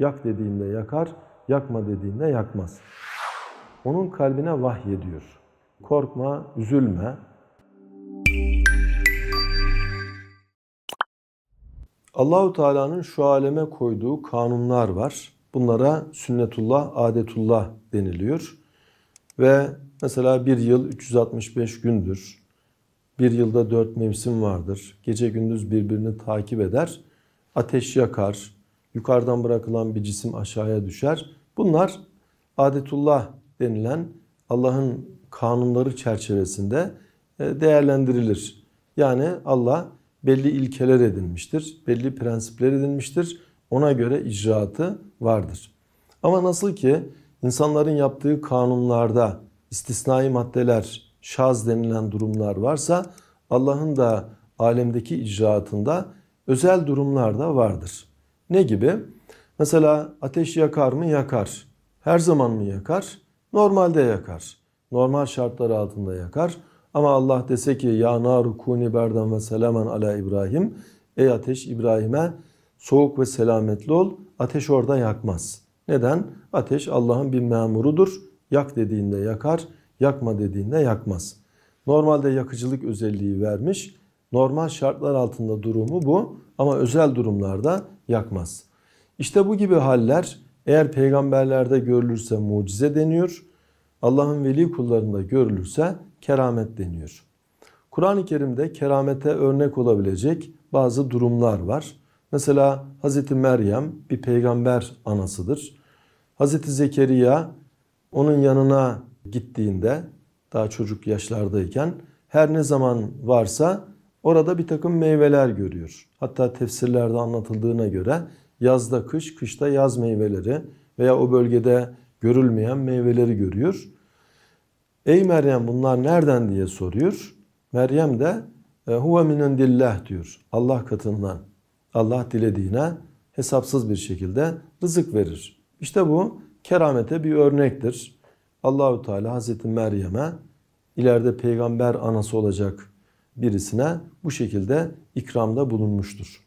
Yak dediğinde yakar, yakma dediğinde yakmaz. Onun kalbine vahyediyor. Korkma, üzülme. Allahu Teala'nın şu aleme koyduğu kanunlar var. Bunlara sünnetullah, adetullah deniliyor. Ve mesela bir yıl 365 gündür. Bir yılda dört mevsim vardır. Gece gündüz birbirini takip eder. Ateş yakar, yukarıdan bırakılan bir cisim aşağıya düşer. Bunlar adetullah denilen Allah'ın kanunları çerçevesinde e, değerlendirilir. Yani Allah belli ilkeler edinmiştir, belli prensipler edinmiştir. Ona göre icraatı vardır. Ama nasıl ki insanların yaptığı kanunlarda istisnai maddeler, şaz denilen durumlar varsa Allah'ın da alemdeki icraatında özel durumlar da vardır. Ne gibi? Mesela ateş yakar mı? Yakar. Her zaman mı yakar? Normalde yakar. Normal şartlar altında yakar. Ama Allah dese ki ya naru kuni berdan ve selamen ala İbrahim. Ey ateş İbrahim'e soğuk ve selametli ol. Ateş orada yakmaz. Neden? Ateş Allah'ın bir memurudur. Yak dediğinde yakar, yakma dediğinde yakmaz. Normalde yakıcılık özelliği vermiş Normal şartlar altında durumu bu ama özel durumlarda yakmaz. İşte bu gibi haller eğer peygamberlerde görülürse mucize deniyor. Allah'ın veli kullarında görülürse keramet deniyor. Kur'an-ı Kerim'de keramete örnek olabilecek bazı durumlar var. Mesela Hz. Meryem bir peygamber anasıdır. Hz. Zekeriya onun yanına gittiğinde daha çocuk yaşlardayken her ne zaman varsa Orada bir takım meyveler görüyor. Hatta tefsirlerde anlatıldığına göre yazda kış, kışta yaz meyveleri veya o bölgede görülmeyen meyveleri görüyor. Ey Meryem bunlar nereden diye soruyor. Meryem de e, huve minen dillah diyor. Allah katından. Allah dilediğine hesapsız bir şekilde rızık verir. İşte bu keramete bir örnektir. Allahü Teala Hazreti Meryem'e ileride peygamber anası olacak birisine bu şekilde ikramda bulunmuştur.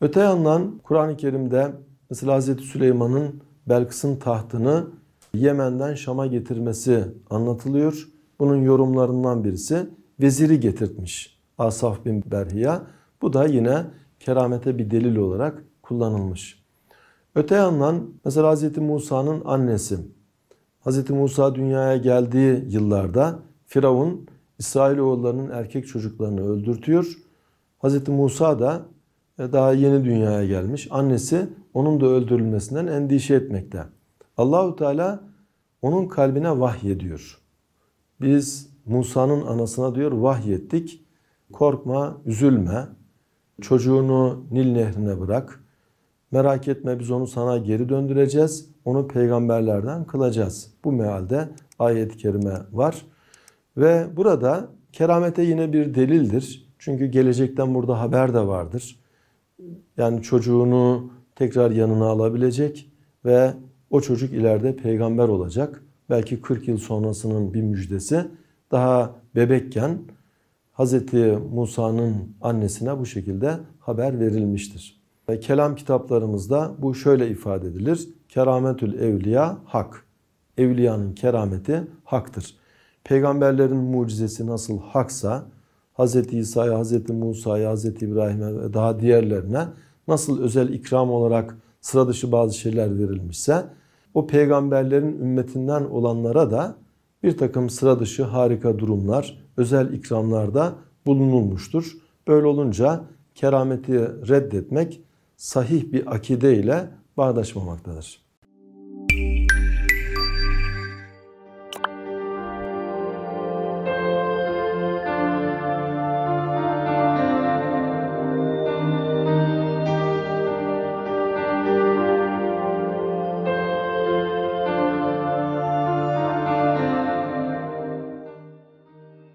Öte yandan Kur'an-ı Kerim'de mesela Hz. Süleyman'ın Belkıs'ın tahtını Yemen'den Şam'a getirmesi anlatılıyor. Bunun yorumlarından birisi veziri getirtmiş Asaf bin Berhiya. Bu da yine keramete bir delil olarak kullanılmış. Öte yandan mesela Hz. Musa'nın annesi Hz. Musa dünyaya geldiği yıllarda Firavun İsrailoğullarının erkek çocuklarını öldürtüyor. Hz. Musa da e, daha yeni dünyaya gelmiş. Annesi onun da öldürülmesinden endişe etmekte. Allahu Teala onun kalbine vahyediyor. Biz Musa'nın anasına diyor vahyettik. Korkma, üzülme. Çocuğunu Nil nehrine bırak. Merak etme biz onu sana geri döndüreceğiz. Onu peygamberlerden kılacağız. Bu mealde ayet-i kerime var. Ve burada keramete yine bir delildir. Çünkü gelecekten burada haber de vardır. Yani çocuğunu tekrar yanına alabilecek ve o çocuk ileride peygamber olacak. Belki 40 yıl sonrasının bir müjdesi daha bebekken Hz. Musa'nın annesine bu şekilde haber verilmiştir. Ve kelam kitaplarımızda bu şöyle ifade edilir. Kerametül evliya hak. Evliyanın kerameti haktır. Peygamberlerin mucizesi nasıl haksa Hz. İsa'ya, Hz. Musa'ya, Hz. İbrahim'e ve daha diğerlerine nasıl özel ikram olarak sıra dışı bazı şeyler verilmişse o peygamberlerin ümmetinden olanlara da bir takım sıra dışı harika durumlar, özel ikramlarda bulunulmuştur. Böyle olunca kerameti reddetmek sahih bir akide ile bağdaşmamaktadır.